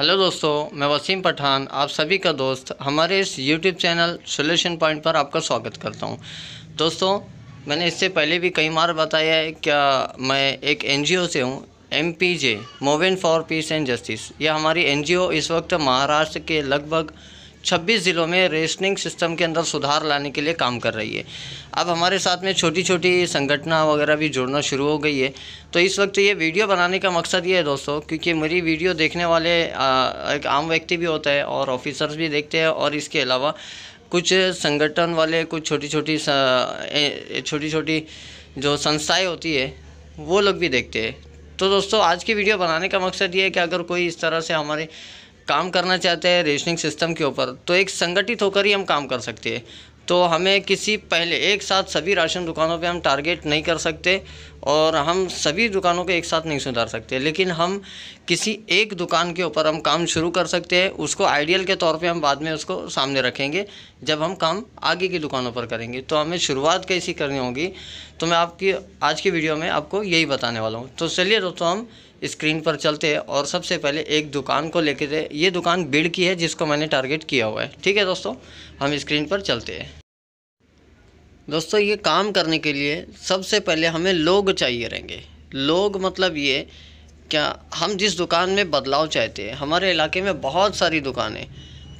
Hello दोस्तों मैं वसीम पठान आप सभी का दोस्त हमारे इस यूट्यूब चैनल सोल्यूशन पॉइंट पर आपका स्वागत करता हूं दोस्तों मैंने इससे पहले भी कई बार बताया है क्या मैं एक एनजीओ से हूं M P J for peace and justice यह हमारी एनजीओ इस वक्त महाराष्ट्र के लगभग 26 ज़िलों में रेशनिंग सिस्टम के अंदर सुधार लाने के लिए काम कर रही है अब हमारे साथ में छोटी छोटी संगठना वगैरह भी जुड़ना शुरू हो गई है तो इस वक्त ये वीडियो बनाने का मकसद ये है दोस्तों क्योंकि मेरी वीडियो देखने वाले एक आम व्यक्ति भी होता है और ऑफिसर्स भी देखते हैं और इसके अलावा कुछ संगठन वाले कुछ छोटी छोटी छोटी छोटी जो संस्थाएँ होती है वो लोग भी देखते हैं तो दोस्तों आज की वीडियो बनाने का मकसद ये है कि अगर कोई इस तरह से हमारे काम करना चाहते हैं रेशनिंग सिस्टम के ऊपर तो एक संगठित होकर ही हम काम कर सकते हैं तो हमें किसी पहले एक साथ सभी राशन दुकानों पे हम टारगेट नहीं कर सकते और हम सभी दुकानों को एक साथ नहीं सुधार सकते लेकिन हम किसी एक दुकान के ऊपर हम काम शुरू कर सकते हैं उसको आइडियल के तौर पे हम बाद में उसको सामने रखेंगे जब हम काम आगे की दुकानों पर करेंगे तो हमें शुरुआत कैसी करनी होगी तो मैं आपकी आज की वीडियो में आपको यही बताने वाला हूँ तो चलिए दोस्तों हम स्क्रीन पर चलते हैं और सबसे पहले एक दुकान को लेकर ये दुकान बीड़ की है जिसको मैंने टारगेट किया हुआ है ठीक है दोस्तों हम स्क्रीन पर चलते हैं दोस्तों ये काम करने के लिए सबसे पहले हमें लोग चाहिए रहेंगे लोग मतलब ये क्या हम जिस दुकान में बदलाव चाहते हैं हमारे इलाके में बहुत सारी दुकानें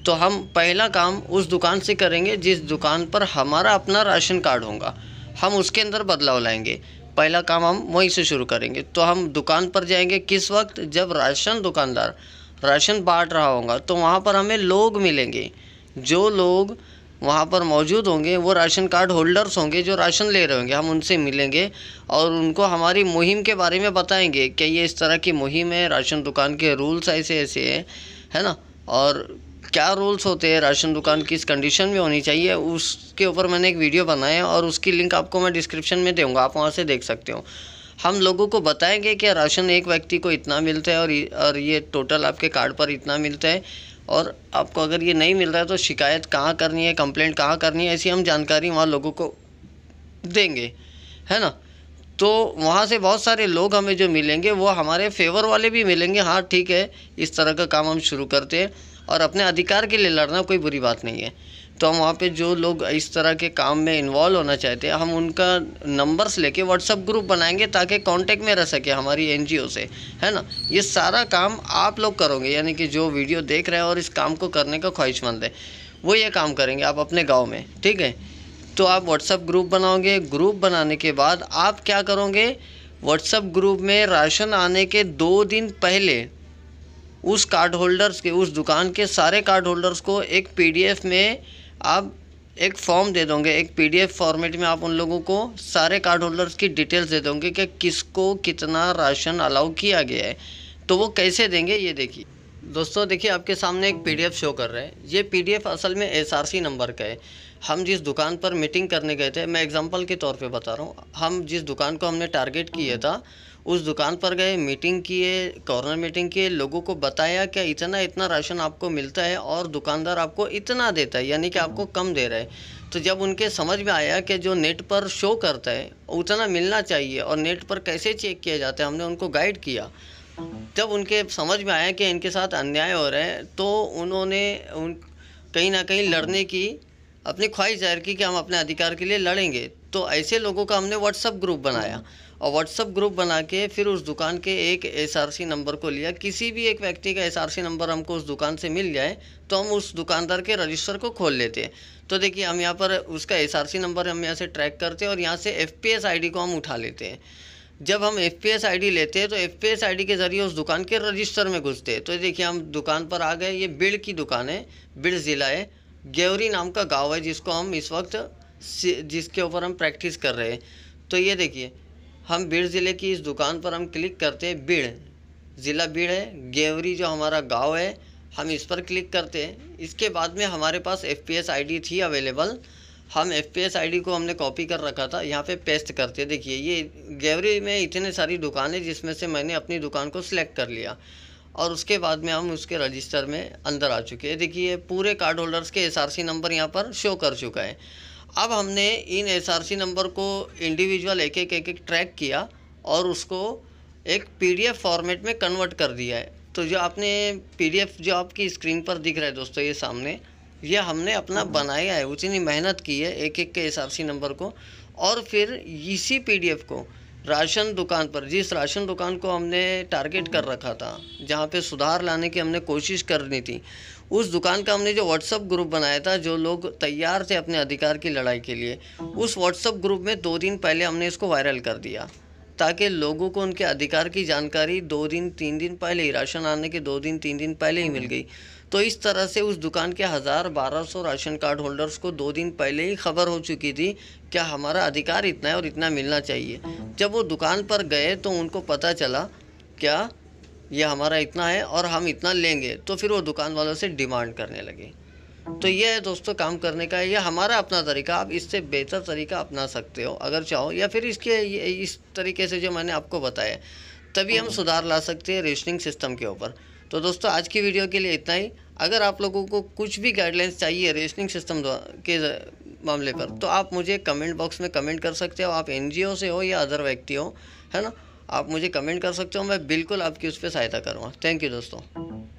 तो हम पहला काम उस दुकान से करेंगे जिस दुकान पर हमारा अपना राशन कार्ड होगा हम उसके अंदर बदलाव लाएंगे पहला काम हम वहीं से शुरू करेंगे तो हम दुकान पर जाएंगे किस वक्त जब राशन दुकानदार राशन बांट रहा होगा तो वहाँ पर हमें लोग मिलेंगे जो लोग वहाँ पर मौजूद होंगे वो राशन कार्ड होल्डर्स होंगे जो राशन ले रहे होंगे हम उनसे मिलेंगे और उनको हमारी मुहिम के बारे में बताएंगे कि ये इस तरह की मुहिम है राशन दुकान के रूल्स ऐसे ऐसे हैं है ना और क्या रूल्स होते हैं राशन दुकान किस कंडीशन में होनी चाहिए उसके ऊपर मैंने एक वीडियो बनाया और उसकी लिंक आपको मैं डिस्क्रिप्शन में देंगे आप वहाँ से देख सकते हो हम लोगों को बताएंगे कि राशन एक व्यक्ति को इतना मिलता है और और ये टोटल आपके कार्ड पर इतना मिलता है और आपको अगर ये नहीं मिल रहा है तो शिकायत कहाँ करनी है कंप्लेंट कहाँ करनी है ऐसी हम जानकारी वहाँ लोगों को देंगे है ना तो वहाँ से बहुत सारे लोग हमें जो मिलेंगे वो हमारे फेवर वाले भी मिलेंगे हाँ ठीक है इस तरह का काम हम शुरू करते हैं और अपने अधिकार के लिए लड़ना कोई बुरी बात नहीं है तो हम वहाँ पे जो लोग इस तरह के काम में इन्वॉल्व होना चाहते हैं हम उनका नंबर्स लेके व्हाट्सअप ग्रुप बनाएंगे ताकि कांटेक्ट में रह सके हमारी एनजीओ से है ना ये सारा काम आप लोग करोगे यानी कि जो वीडियो देख रहे हैं और इस काम को करने का ख्वाहिशमंद है वो ये काम करेंगे आप अपने गाँव में ठीक है तो आप व्हाट्सअप ग्रुप बनाओगे ग्रुप बनाने के बाद आप क्या करोगे व्हाट्सअप ग्रुप में राशन आने के दो दिन पहले उस कार्ड होल्डर्स के उस दुकान के सारे कार्ड होल्डर्स को एक पीडीएफ में आप एक फॉर्म दे दोगे एक पीडीएफ फॉर्मेट में आप उन लोगों को सारे कार्ड होल्डर्स की डिटेल्स दे दोगे कि किसको कितना राशन अलाउ किया गया है तो वो कैसे देंगे ये देखिए दोस्तों देखिए आपके सामने एक पीडीएफ शो कर रहे हैं ये पीडीएफ असल में एसआरसी नंबर का है हम जिस दुकान पर मीटिंग करने गए थे मैं एग्जांपल के तौर पे बता रहा हूँ हम जिस दुकान को हमने टारगेट किया था उस दुकान पर गए मीटिंग किए कॉर्नर मीटिंग किए लोगों को बताया कि इतना इतना राशन आपको मिलता है और दुकानदार आपको इतना देता है यानी कि आपको कम दे रहा है तो जब उनके समझ में आया कि जो नेट पर शो करता है उतना मिलना चाहिए और नेट पर कैसे चेक किया जाता है हमने उनको गाइड किया जब उनके समझ में आया कि इनके साथ अन्याय हो रहा है तो उन्होंने उन कहीं ना कहीं लड़ने की अपनी ख्वाहिश जाहिर की कि हम अपने अधिकार के लिए लड़ेंगे तो ऐसे लोगों का हमने व्हाट्सअप ग्रुप बनाया और व्हाट्सअप ग्रुप बना के फिर उस दुकान के एक एसआरसी नंबर को लिया किसी भी एक व्यक्ति का एसआरसी नंबर हमको उस दुकान से मिल जाए तो हम उस दुकानदार के रजिस्टर को खोल लेते हैं तो देखिए हम यहाँ पर उसका एसआरसी नंबर हम यहाँ से ट्रैक करते हैं और यहाँ से आई डी को हम उठा लेते हैं जब हम F P S I D लेते हैं तो F P S I D के ज़रिए उस दुकान के रजिस्टर में घुसते हैं तो देखिए हम दुकान पर आ गए ये बिड़ की दुकान है बिड़ ज़िला है गेवरी नाम का गांव है जिसको हम इस वक्त जिसके ऊपर हम प्रैक्टिस कर रहे हैं तो ये देखिए हम बीड़ ज़िले की इस दुकान पर हम क्लिक करते हैं बीड़ ज़िला बीड़ है गेवरी जो हमारा गांव है हम इस पर क्लिक करते हैं इसके बाद में हमारे पास F P S I D थी अवेलेबल हम F P S I D को हमने कॉपी कर रखा था यहाँ पे पेस्ट करते देखिए ये गैवरी में इतने सारी दुकान है जिसमें से मैंने अपनी दुकान को सिलेक्ट कर लिया और उसके बाद में हम उसके रजिस्टर में अंदर आ चुके हैं देखिए पूरे कार्ड होल्डर्स के एसआरसी नंबर यहाँ पर शो कर चुका है अब हमने इन एसआरसी नंबर को इंडिविजुअल एक एक एक एक ट्रैक किया और उसको एक पीडीएफ फॉर्मेट में कन्वर्ट कर दिया है तो जो आपने पीडीएफ जो आपकी स्क्रीन पर दिख रहा है दोस्तों ये सामने ये हमने अपना हाँ। बनाया है उतनी मेहनत की है एक एक के एस नंबर को और फिर इसी पी को राशन दुकान पर जिस राशन दुकान को हमने टारगेट कर रखा था जहाँ पे सुधार लाने की हमने कोशिश करनी थी उस दुकान का हमने जो व्हाट्सअप ग्रुप बनाया था जो लोग तैयार थे अपने अधिकार की लड़ाई के लिए उस व्हाट्सअप ग्रुप में दो दिन पहले हमने इसको वायरल कर दिया ताकि लोगों को उनके अधिकार की जानकारी दो दिन तीन दिन पहले ही राशन आने के दो दिन तीन दिन पहले ही मिल गई तो इस तरह से उस दुकान के हज़ार बारह सौ राशन कार्ड होल्डर्स को दो दिन पहले ही खबर हो चुकी थी क्या हमारा अधिकार इतना है और इतना मिलना चाहिए जब वो दुकान पर गए तो उनको पता चला क्या ये हमारा इतना है और हम इतना लेंगे तो फिर वो दुकान वालों से डिमांड करने लगे तो ये है दोस्तों काम करने का ये हमारा अपना तरीका आप इससे बेहतर तरीका अपना सकते हो अगर चाहो या फिर इसके इस तरीके से जो मैंने आपको बताया तभी हम हाँ। सुधार ला सकते हैं रेशनिंग सिस्टम के ऊपर तो दोस्तों आज की वीडियो के लिए इतना ही अगर आप लोगों को कुछ भी गाइडलाइंस चाहिए रेशनिंग सिस्टम के मामले पर तो आप मुझे कमेंट बॉक्स में कमेंट कर सकते हो आप एन से हो या अदर व्यक्ति हो है ना आप मुझे कमेंट कर सकते हो मैं बिल्कुल आपकी उस पर सहायता करूँगा थैंक यू दोस्तों